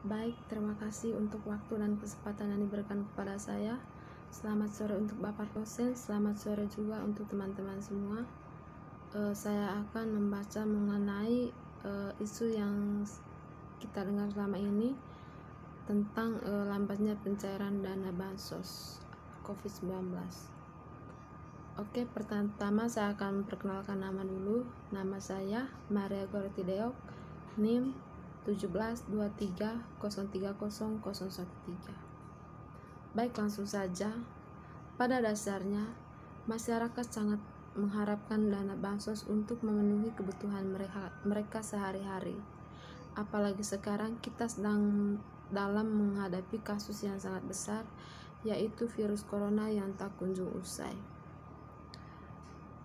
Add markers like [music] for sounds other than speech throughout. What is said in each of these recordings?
Baik, terima kasih untuk waktu dan kesempatan yang diberikan kepada saya. Selamat sore untuk Bapak dosen, selamat sore juga untuk teman-teman semua. E, saya akan membaca mengenai e, isu yang kita dengar selama ini tentang e, lambatnya pencairan dana bansos COVID-19. Oke, pertama saya akan memperkenalkan nama dulu. Nama saya Maria Gorti Deok, NIM 1723030013. Baik langsung saja, pada dasarnya masyarakat sangat mengharapkan dana bansos untuk memenuhi kebutuhan mereka, mereka sehari-hari. Apalagi sekarang kita sedang dalam menghadapi kasus yang sangat besar, yaitu virus corona yang tak kunjung usai.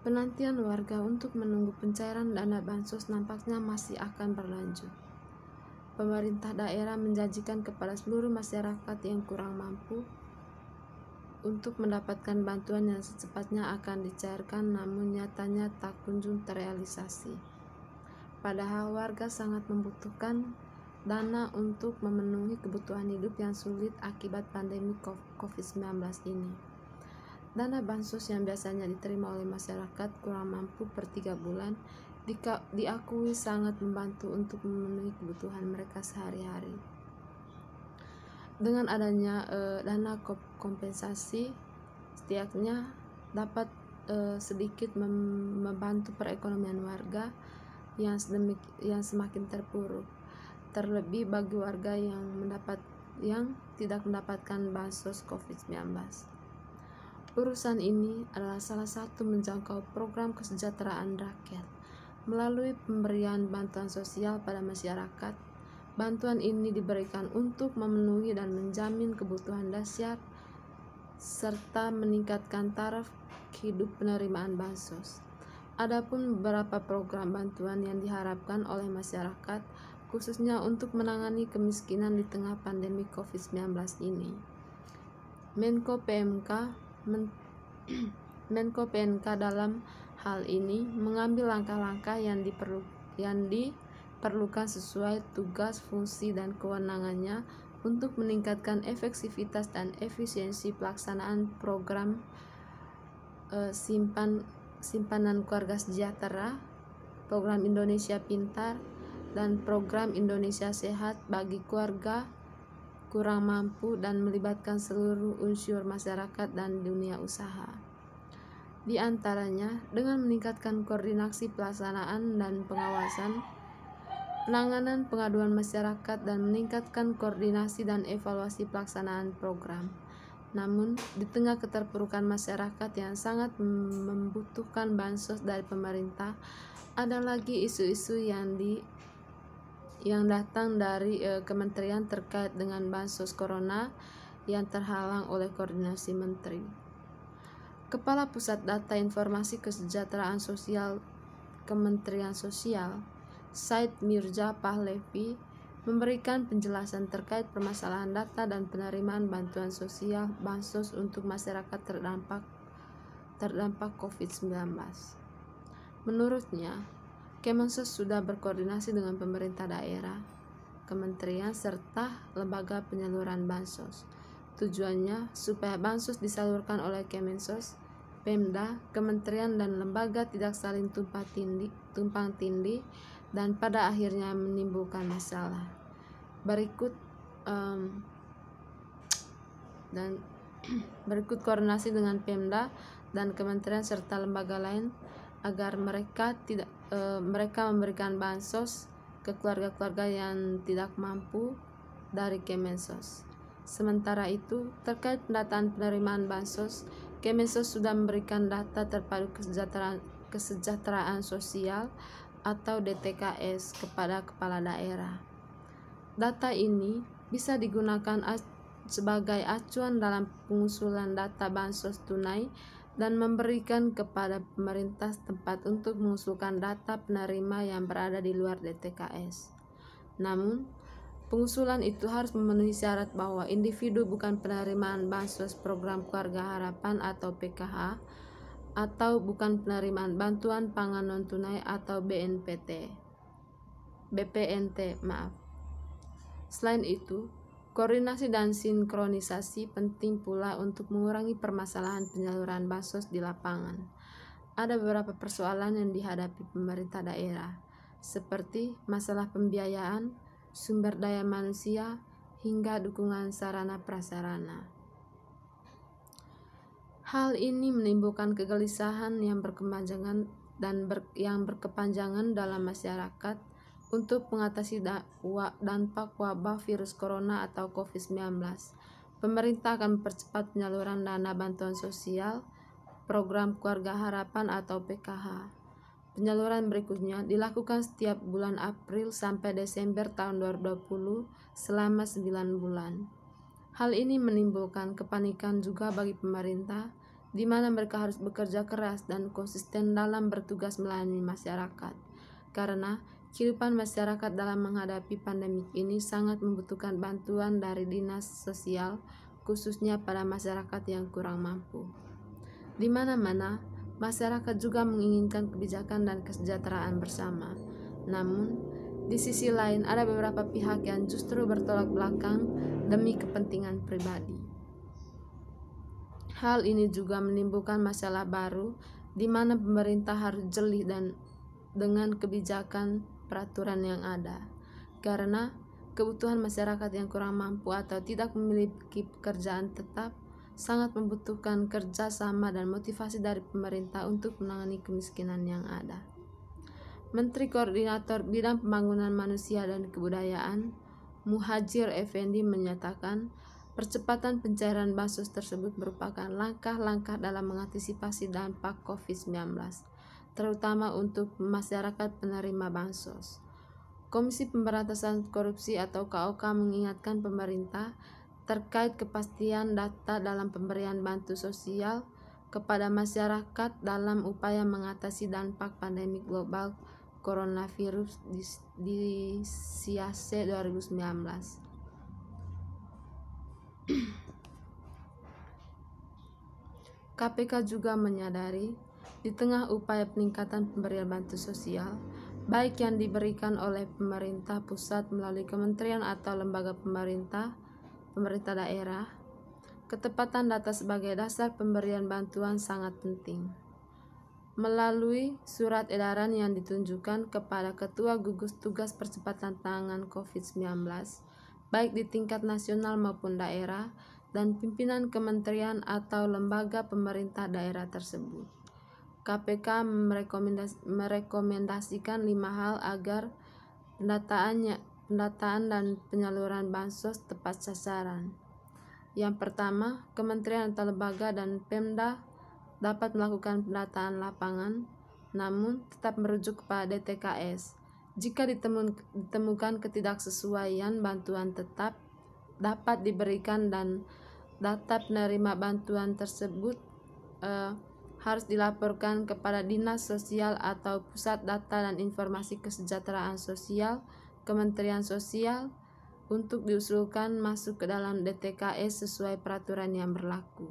Penantian warga untuk menunggu pencairan dana bansos nampaknya masih akan berlanjut pemerintah daerah menjanjikan kepada seluruh masyarakat yang kurang mampu untuk mendapatkan bantuan yang secepatnya akan dicairkan namun nyatanya tak kunjung terrealisasi. Padahal warga sangat membutuhkan dana untuk memenuhi kebutuhan hidup yang sulit akibat pandemi COVID-19 ini. Dana bansos yang biasanya diterima oleh masyarakat kurang mampu per tiga bulan diakui sangat membantu untuk memenuhi kebutuhan mereka sehari-hari. Dengan adanya eh, dana kompensasi, setidaknya dapat eh, sedikit mem- membantu perekonomian warga yang, yang semakin terpuruk. Terlebih bagi warga yang mendapat yang tidak mendapatkan bansos COVID-19. Urusan ini adalah salah satu menjangkau program kesejahteraan rakyat melalui pemberian bantuan sosial pada masyarakat. Bantuan ini diberikan untuk memenuhi dan menjamin kebutuhan dasar serta meningkatkan taraf hidup penerimaan bansos. Adapun beberapa program bantuan yang diharapkan oleh masyarakat khususnya untuk menangani kemiskinan di tengah pandemi COVID-19 ini. Menko PMK men [clears throat] Menko PNK dalam hal ini mengambil langkah-langkah yang, diperlu, yang diperlukan sesuai tugas, fungsi, dan kewenangannya untuk meningkatkan efektivitas dan efisiensi pelaksanaan program e, simpan simpanan keluarga sejahtera, program Indonesia Pintar, dan program Indonesia Sehat bagi keluarga kurang mampu dan melibatkan seluruh unsur masyarakat dan dunia usaha. Di antaranya dengan meningkatkan koordinasi pelaksanaan dan pengawasan, penanganan pengaduan masyarakat dan meningkatkan koordinasi dan evaluasi pelaksanaan program. Namun, di tengah keterpurukan masyarakat yang sangat membutuhkan bansos dari pemerintah, ada lagi isu-isu yang di yang datang dari e, kementerian terkait dengan bansos corona yang terhalang oleh koordinasi menteri. Kepala Pusat Data Informasi Kesejahteraan Sosial Kementerian Sosial, Said Mirza Pahlevi, memberikan penjelasan terkait permasalahan data dan penerimaan bantuan sosial bansos untuk masyarakat terdampak terdampak COVID-19. Menurutnya, Kemensos sudah berkoordinasi dengan pemerintah daerah, kementerian serta lembaga penyaluran bansos Tujuannya supaya bansos disalurkan oleh Kemensos, Pemda, kementerian dan lembaga tidak saling tumpang tindih, tumpang tindih dan pada akhirnya menimbulkan masalah. Berikut um, dan [clears throat] berikut koordinasi dengan Pemda dan kementerian serta lembaga lain agar mereka tidak e, mereka memberikan bansos ke keluarga-keluarga yang tidak mampu dari Kemensos. Sementara itu, terkait pendataan penerimaan bansos, Kemensos sudah memberikan data terpadu kesejahteraan, kesejahteraan sosial atau DTKS kepada kepala daerah. Data ini bisa digunakan sebagai acuan dalam pengusulan data bansos tunai dan memberikan kepada pemerintah setempat untuk mengusulkan data penerima yang berada di luar DTKS. Namun, Pengusulan itu harus memenuhi syarat bahwa individu bukan penerimaan bansos program keluarga harapan atau PKH atau bukan penerimaan bantuan pangan non tunai atau BNPT. BPNT, maaf. Selain itu, koordinasi dan sinkronisasi penting pula untuk mengurangi permasalahan penyaluran bansos di lapangan. Ada beberapa persoalan yang dihadapi pemerintah daerah, seperti masalah pembiayaan, sumber daya manusia, hingga dukungan sarana prasarana. Hal ini menimbulkan kegelisahan yang berkepanjangan dan ber, yang berkepanjangan dalam masyarakat untuk mengatasi dampak wabah virus corona atau COVID-19. Pemerintah akan mempercepat penyaluran dana bantuan sosial, program keluarga harapan atau PKH. Penyaluran berikutnya dilakukan setiap bulan April sampai Desember tahun 2020 selama 9 bulan. Hal ini menimbulkan kepanikan juga bagi pemerintah, di mana mereka harus bekerja keras dan konsisten dalam bertugas melayani masyarakat. Karena kehidupan masyarakat dalam menghadapi pandemi ini sangat membutuhkan bantuan dari dinas sosial, khususnya pada masyarakat yang kurang mampu. Di mana-mana, Masyarakat juga menginginkan kebijakan dan kesejahteraan bersama. Namun, di sisi lain ada beberapa pihak yang justru bertolak belakang demi kepentingan pribadi. Hal ini juga menimbulkan masalah baru di mana pemerintah harus jeli dan dengan kebijakan peraturan yang ada. Karena kebutuhan masyarakat yang kurang mampu atau tidak memiliki pekerjaan tetap sangat membutuhkan kerjasama dan motivasi dari pemerintah untuk menangani kemiskinan yang ada. Menteri Koordinator Bidang Pembangunan Manusia dan Kebudayaan, Muhajir Effendi menyatakan, percepatan pencairan bansos tersebut merupakan langkah-langkah dalam mengantisipasi dampak COVID-19, terutama untuk masyarakat penerima bansos. Komisi Pemberantasan Korupsi atau KOK mengingatkan pemerintah terkait kepastian data dalam pemberian bantu sosial kepada masyarakat dalam upaya mengatasi dampak pandemi global coronavirus di, di SIASE 2019. KPK juga menyadari, di tengah upaya peningkatan pemberian bantu sosial, baik yang diberikan oleh pemerintah pusat melalui kementerian atau lembaga pemerintah, pemerintah daerah, ketepatan data sebagai dasar pemberian bantuan sangat penting. Melalui surat edaran yang ditunjukkan kepada Ketua Gugus Tugas Percepatan Tangan COVID-19, baik di tingkat nasional maupun daerah, dan pimpinan kementerian atau lembaga pemerintah daerah tersebut. KPK merekomendasikan lima hal agar pendataannya pendataan dan penyaluran bansos tepat sasaran. Yang pertama, kementerian atau lembaga dan Pemda dapat melakukan pendataan lapangan, namun tetap merujuk kepada TKS. Jika ditemukan ketidaksesuaian, bantuan tetap dapat diberikan dan data penerima bantuan tersebut eh, harus dilaporkan kepada Dinas Sosial atau Pusat Data dan Informasi Kesejahteraan Sosial Kementerian Sosial untuk diusulkan masuk ke dalam DTKS e sesuai peraturan yang berlaku.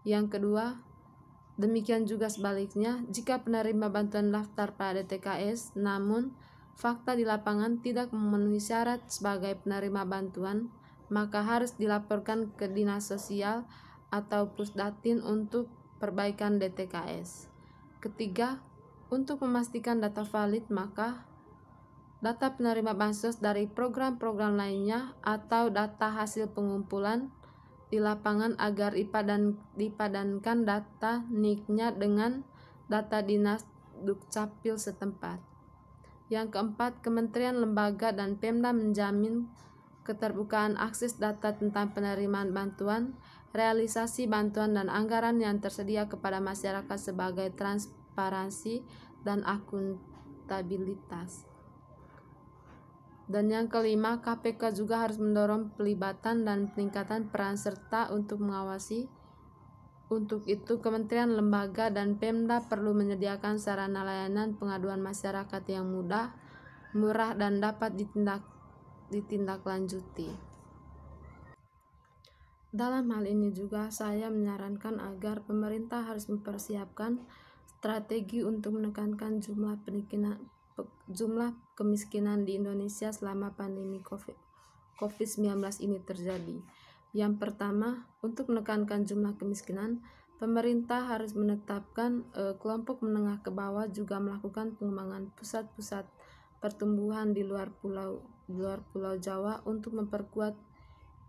Yang kedua, demikian juga sebaliknya, jika penerima bantuan daftar pada DTKS e, namun fakta di lapangan tidak memenuhi syarat sebagai penerima bantuan, maka harus dilaporkan ke Dinas Sosial atau Pusdatin untuk perbaikan DTKS. E. Ketiga, untuk memastikan data valid, maka data penerima bansos dari program-program lainnya atau data hasil pengumpulan di lapangan agar dipadan, dipadankan data NIK-nya dengan data dinas Dukcapil setempat. Yang keempat, kementerian, lembaga, dan Pemda menjamin keterbukaan akses data tentang penerimaan bantuan, realisasi bantuan dan anggaran yang tersedia kepada masyarakat sebagai transparansi dan akuntabilitas. Dan yang kelima, KPK juga harus mendorong pelibatan dan peningkatan peran serta untuk mengawasi. Untuk itu, kementerian, lembaga, dan Pemda perlu menyediakan sarana layanan pengaduan masyarakat yang mudah, murah, dan dapat ditindak, ditindaklanjuti. Dalam hal ini juga saya menyarankan agar pemerintah harus mempersiapkan strategi untuk menekankan jumlah jumlah kemiskinan di Indonesia selama pandemi COVID-19 ini terjadi. Yang pertama, untuk menekankan jumlah kemiskinan, pemerintah harus menetapkan e, kelompok menengah ke bawah juga melakukan pengembangan pusat-pusat pertumbuhan di luar pulau di luar pulau Jawa untuk memperkuat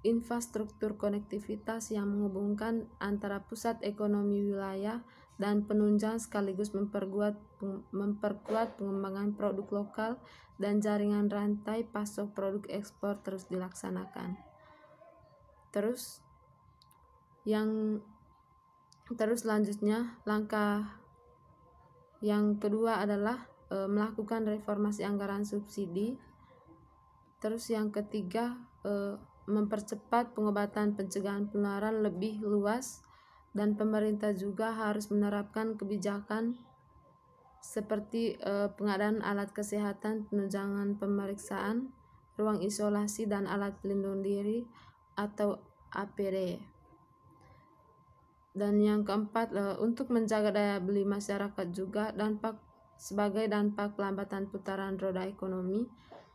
infrastruktur konektivitas yang menghubungkan antara pusat ekonomi wilayah dan penunjang sekaligus memperkuat, memperkuat pengembangan produk lokal dan jaringan rantai pasok produk ekspor terus dilaksanakan. Terus yang terus selanjutnya langkah yang kedua adalah e, melakukan reformasi anggaran subsidi. Terus yang ketiga e, mempercepat pengobatan pencegahan penularan lebih luas dan pemerintah juga harus menerapkan kebijakan seperti eh, pengadaan alat kesehatan, penunjangan pemeriksaan, ruang isolasi dan alat pelindung diri atau APD. Dan yang keempat eh, untuk menjaga daya beli masyarakat juga dampak sebagai dampak pelambatan putaran roda ekonomi,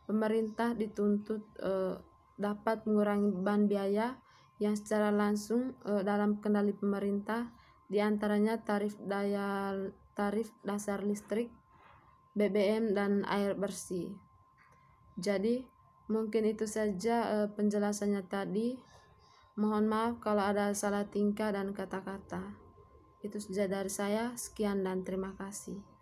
pemerintah dituntut eh, dapat mengurangi beban biaya yang secara langsung e, dalam kendali pemerintah diantaranya tarif daya tarif dasar listrik, BBM dan air bersih. Jadi mungkin itu saja e, penjelasannya tadi. Mohon maaf kalau ada salah tingkah dan kata-kata. Itu saja dari saya. Sekian dan terima kasih.